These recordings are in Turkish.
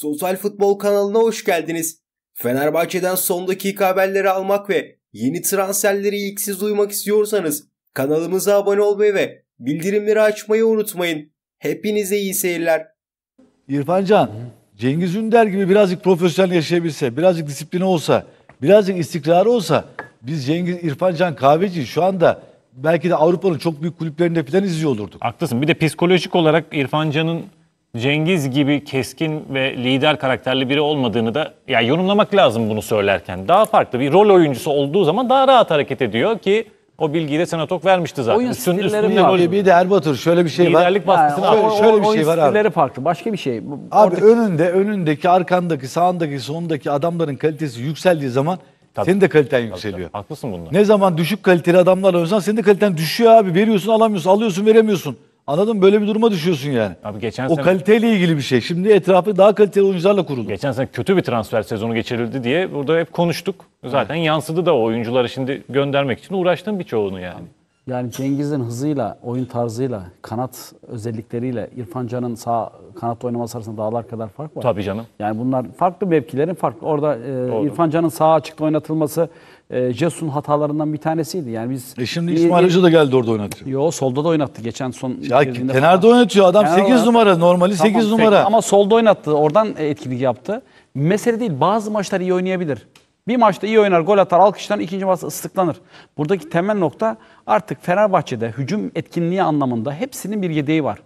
Total Futbol kanalına hoş geldiniz. Fenerbahçe'den son dakika haberleri almak ve yeni transferleri ilk siz duymak istiyorsanız kanalımıza abone olmayı ve bildirimleri açmayı unutmayın. Hepinize iyi seyirler. İrfancan, Cengiz Ünder gibi birazcık profesyonel yaşayabilse, birazcık disipline olsa, birazcık istikrarı olsa biz Cengiz İrfancan Kahveci şu anda belki de Avrupa'nın çok büyük kulüplerinde falan izliyor olurduk. Haklısın. Bir de psikolojik olarak İrfancan'ın Cengiz gibi keskin ve lider karakterli biri olmadığını da ya yorumlamak lazım bunu söylerken. Daha farklı bir rol oyuncusu olduğu zaman daha rahat hareket ediyor ki o bilgiyi de Senatok vermişti zaten. Oyun Üstün, üstünde var. Bir de Erbatur şöyle bir şey Liderlik var. Liderlik baskısını yani, şöyle, bir şey var abi. farklı başka bir şey. Abi Oradaki... önünde önündeki arkandaki sağındaki sondaki adamların kalitesi yükseldiği zaman Tabii. Senin de kaliten tabii, yükseliyor. Tabii. Haklısın bunda. Ne zaman düşük kaliteli adamlarla oynasan senin de kaliten düşüyor abi. Veriyorsun alamıyorsun, alıyorsun veremiyorsun. Anladın mı? Böyle bir duruma düşüyorsun yani. Abi geçen o sene- kaliteyle ilgili bir şey. Şimdi etrafı daha kaliteli oyuncularla kuruldu. Geçen sene kötü bir transfer sezonu geçirildi diye burada hep konuştuk. Zaten yansıdı da o oyuncuları şimdi göndermek için uğraştım birçoğunu yani. Yani Cengiz'in hızıyla, oyun tarzıyla, kanat özellikleriyle İrfan Can'ın sağ kanat oynaması arasında dağlar kadar fark var. Tabii canım. Yani bunlar farklı mevkilerin farklı. Orada e, İrfan Can'ın sağ açıkta oynatılması e, Jesus'un hatalarından bir tanesiydi. Yani biz E şimdi İsmail Hoca da geldi orada oynattı. Yo solda da oynattı geçen son. Ya girdiğinde kenarda falan. oynatıyor adam Kenar 8 numara normali 8 Tamam, peki. numara. Ama solda oynattı. Oradan e, yaptı. Mesele değil. Bazı maçlar iyi oynayabilir. Bir maçta iyi oynar, gol atar, alkışlanır, ikinci maçta ıslıklanır. Buradaki temel nokta artık Fenerbahçe'de hücum etkinliği anlamında hepsinin bir yedeği var.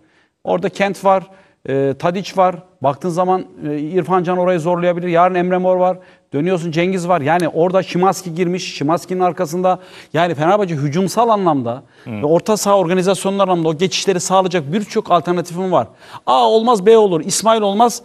Orada Kent var, e, Tadiç var. Baktığın zaman e, İrfan Can orayı zorlayabilir. Yarın Emre Mor var. Dönüyorsun Cengiz var. Yani orada Şimaski girmiş. Şimaski'nin arkasında yani Fenerbahçe hücumsal anlamda hmm. ve orta saha organizasyonlar anlamda o geçişleri sağlayacak birçok alternatifim var. A olmaz B olur. İsmail olmaz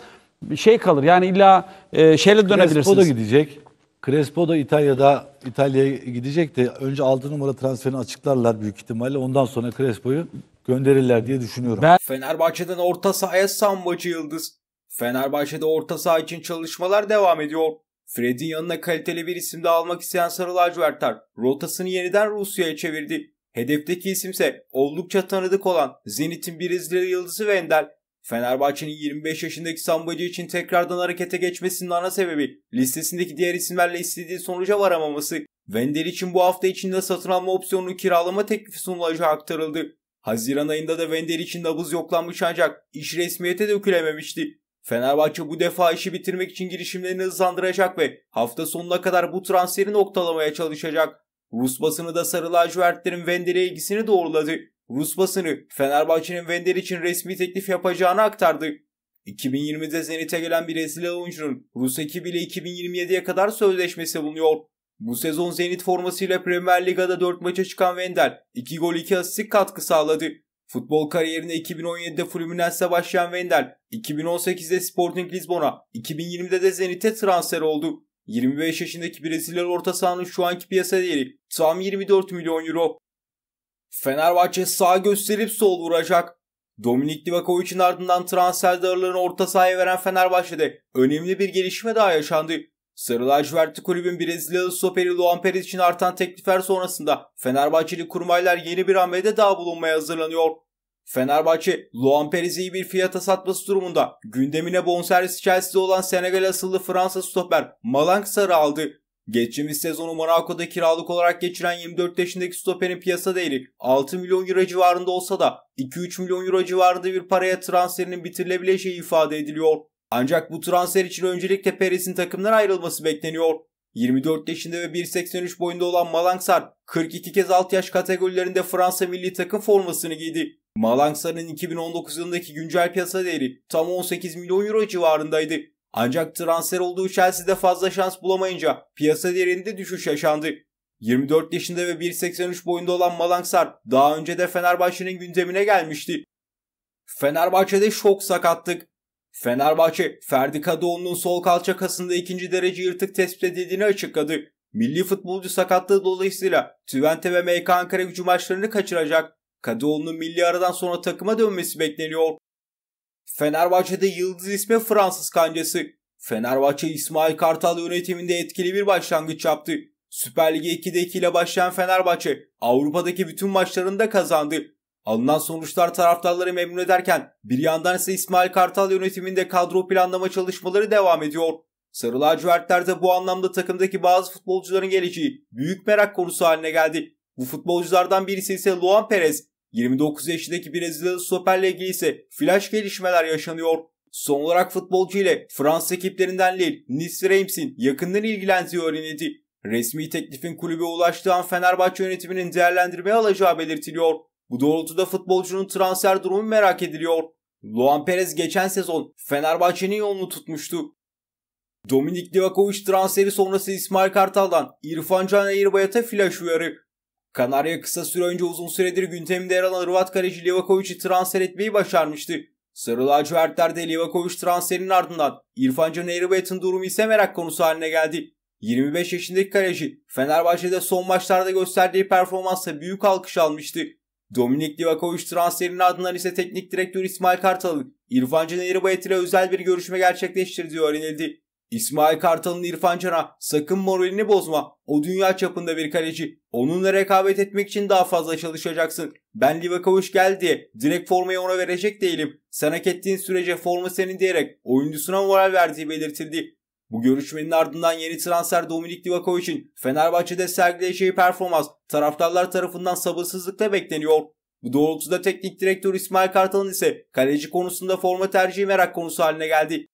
şey kalır. Yani illa e, şeyle dönebilirsiniz. Crespo da gidecek. Crespo da İtalya'da İtalya'ya gidecek de önce 6 numara transferini açıklarlar büyük ihtimalle. Ondan sonra Crespo'yu gönderirler diye düşünüyorum. Ben... Fenerbahçe'den orta sahaya sambacı yıldız. Fenerbahçe'de orta saha için çalışmalar devam ediyor. Fred'in yanına kaliteli bir isim de almak isteyen Sarı Lacivertler rotasını yeniden Rusya'ya çevirdi. Hedefteki isimse oldukça tanıdık olan Zenit'in Brezilya yıldızı Vendel. Fenerbahçe'nin 25 yaşındaki Sambacı için tekrardan harekete geçmesinin ana sebebi listesindeki diğer isimlerle istediği sonuca varamaması. Vender için bu hafta içinde satın alma opsiyonunu kiralama teklifi sunulacağı aktarıldı. Haziran ayında da Vender için nabız yoklanmış ancak iş resmiyete dökülememişti. Fenerbahçe bu defa işi bitirmek için girişimlerini hızlandıracak ve hafta sonuna kadar bu transferi noktalamaya çalışacak. Rus basını da sarı lacivertlerin Vender'e ilgisini doğruladı. Rus basını Fenerbahçe'nin Vender için resmi teklif yapacağını aktardı. 2020'de Zenit'e gelen bir Brezilya oyuncunun Rus ekibiyle 2027'ye kadar sözleşmesi bulunuyor. Bu sezon Zenit formasıyla Premier Liga'da 4 maça çıkan Vendel 2 gol 2 asistlik katkı sağladı. Futbol kariyerine 2017'de Fluminense'e başlayan Vendel, 2018'de Sporting Lisbon'a, 2020'de de Zenit'e transfer oldu. 25 yaşındaki Brezilyalı orta sahanın şu anki piyasa değeri tam 24 milyon euro. Fenerbahçe sağ gösterip sol vuracak. Dominik Divakovic'in ardından transfer darılarını orta sahaya veren Fenerbahçe'de önemli bir gelişme daha yaşandı. Sarı lacivertli kulübün Brezilyalı stoperi Luan Perez için artan teklifler sonrasında Fenerbahçeli kurmaylar yeni bir hamlede daha bulunmaya hazırlanıyor. Fenerbahçe, Luan Perez'i iyi bir fiyata satması durumunda gündemine bonservis içerisinde olan Senegal asıllı Fransa stoper Malang Sarı aldı. Geçtiğimiz sezonu Monaco'da kiralık olarak geçiren 24 yaşındaki stoperin piyasa değeri 6 milyon euro civarında olsa da 2-3 milyon euro civarında bir paraya transferinin bitirilebileceği ifade ediliyor. Ancak bu transfer için öncelikle Perez'in takımdan ayrılması bekleniyor. 24 yaşında ve 1.83 boyunda olan Malangsar 42 kez alt yaş kategorilerinde Fransa milli takım formasını giydi. Malangsar'ın 2019 yılındaki güncel piyasa değeri tam 18 milyon euro civarındaydı. Ancak transfer olduğu Chelsea'de fazla şans bulamayınca piyasa değerinde düşüş yaşandı. 24 yaşında ve 1.83 boyunda olan Malangsar daha önce de Fenerbahçe'nin gündemine gelmişti. Fenerbahçe'de şok sakattık. Fenerbahçe, Ferdi Kadıoğlu'nun sol kalça kasında ikinci derece yırtık tespit edildiğini açıkladı. Milli futbolcu sakatlığı dolayısıyla Twente ve MK Ankara gücü maçlarını kaçıracak. Kadıoğlu'nun milli aradan sonra takıma dönmesi bekleniyor. Fenerbahçe'de yıldız ismi Fransız kancası. Fenerbahçe İsmail Kartal yönetiminde etkili bir başlangıç yaptı. Süper Lig 2'de 2 ile başlayan Fenerbahçe Avrupa'daki bütün maçlarını da kazandı. Alınan sonuçlar taraftarları memnun ederken bir yandan ise İsmail Kartal yönetiminde kadro planlama çalışmaları devam ediyor. Sarı lacivertler de bu anlamda takımdaki bazı futbolcuların geleceği büyük merak konusu haline geldi. Bu futbolculardan birisi ise Luan Perez. 29 yaşındaki Brezilyalı stoperle ilgili ise flash gelişmeler yaşanıyor. Son olarak futbolcu ile Fransa ekiplerinden Lille, Nice Reims'in yakından ilgilendiği öğrenildi. Resmi teklifin kulübe ulaştığı an Fenerbahçe yönetiminin değerlendirmeye alacağı belirtiliyor. Bu doğrultuda futbolcunun transfer durumu merak ediliyor. Luan Perez geçen sezon Fenerbahçe'nin yolunu tutmuştu. Dominik Divakovic transferi sonrası İsmail Kartal'dan İrfan Can Eğirbayat'a flash uyarı. Kanarya kısa süre önce uzun süredir gündemde yer alan Hırvat kaleci Livakovic'i transfer etmeyi başarmıştı. Sarı lacivertler de Livakovic transferinin ardından İrfan Can Eyrıbayat'ın durumu ise merak konusu haline geldi. 25 yaşındaki kaleci Fenerbahçe'de son maçlarda gösterdiği performansla büyük alkış almıştı. Dominik Livakovic transferinin ardından ise teknik direktör İsmail Kartal'ın İrfan Can Eyrıbayat ile özel bir görüşme gerçekleştirdiği öğrenildi. İsmail Kartal'ın İrfan Can'a sakın moralini bozma. O dünya çapında bir kaleci. Onunla rekabet etmek için daha fazla çalışacaksın. Ben Livakovic gel diye direkt formayı ona verecek değilim. Sen hak ettiğin sürece forma senin diyerek oyuncusuna moral verdiği belirtildi. Bu görüşmenin ardından yeni transfer Dominik Livakovic'in Fenerbahçe'de sergileyeceği performans taraftarlar tarafından sabırsızlıkla bekleniyor. Bu doğrultuda teknik direktör İsmail Kartal'ın ise kaleci konusunda forma tercihi merak konusu haline geldi.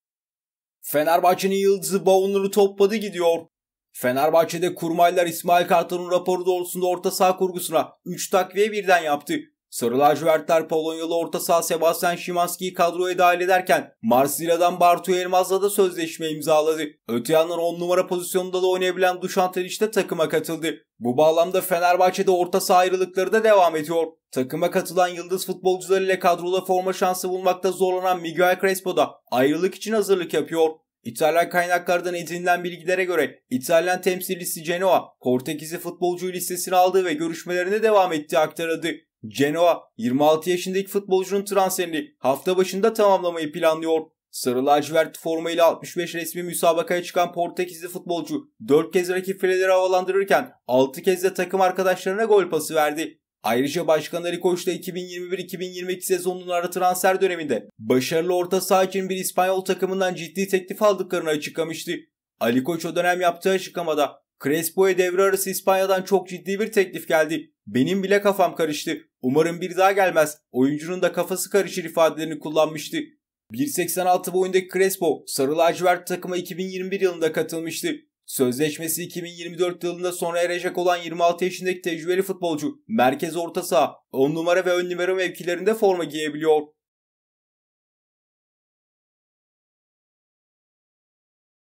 Fenerbahçe'nin yıldızı Bowen'ları topladı gidiyor. Fenerbahçe'de kurmaylar İsmail Kartal'ın raporu doğrultusunda orta saha kurgusuna 3 takviye birden yaptı. Sarı lacivertler Polonyalı orta saha Sebastian Szymanski'yi kadroya dahil ederken Marsilya'dan Bartu Elmaz'la da sözleşme imzaladı. Öte yandan 10 numara pozisyonunda da oynayabilen Dušan Tadić de takıma katıldı. Bu bağlamda Fenerbahçe'de orta saha ayrılıkları da devam ediyor. Takıma katılan yıldız futbolcularıyla kadroda forma şansı bulmakta zorlanan Miguel Crespo da ayrılık için hazırlık yapıyor. İtalyan kaynaklardan edinilen bilgilere göre İtalyan temsilcisi Genoa, Portekizli futbolcu listesine aldı ve görüşmelerine devam ettiği aktarıldı. Genoa, 26 yaşındaki futbolcunun transferini hafta başında tamamlamayı planlıyor. Sarı lacivert formayla 65 resmi müsabakaya çıkan Portekizli futbolcu 4 kez rakip fileleri havalandırırken 6 kez de takım arkadaşlarına gol pası verdi. Ayrıca Başkan Ali Koç da 2021-2022 sezonunun ara transfer döneminde başarılı orta saha için bir İspanyol takımından ciddi teklif aldıklarını açıklamıştı. Ali Koç o dönem yaptığı açıklamada Crespo'ya devre arası İspanya'dan çok ciddi bir teklif geldi. Benim bile kafam karıştı. Umarım bir daha gelmez. Oyuncunun da kafası karışır ifadelerini kullanmıştı. 1.86 boyundaki Crespo, Sarı Lacivert takıma 2021 yılında katılmıştı. Sözleşmesi 2024 yılında sona erecek olan 26 yaşındaki tecrübeli futbolcu merkez orta saha, 10 numara ve ön numara mevkilerinde forma giyebiliyor.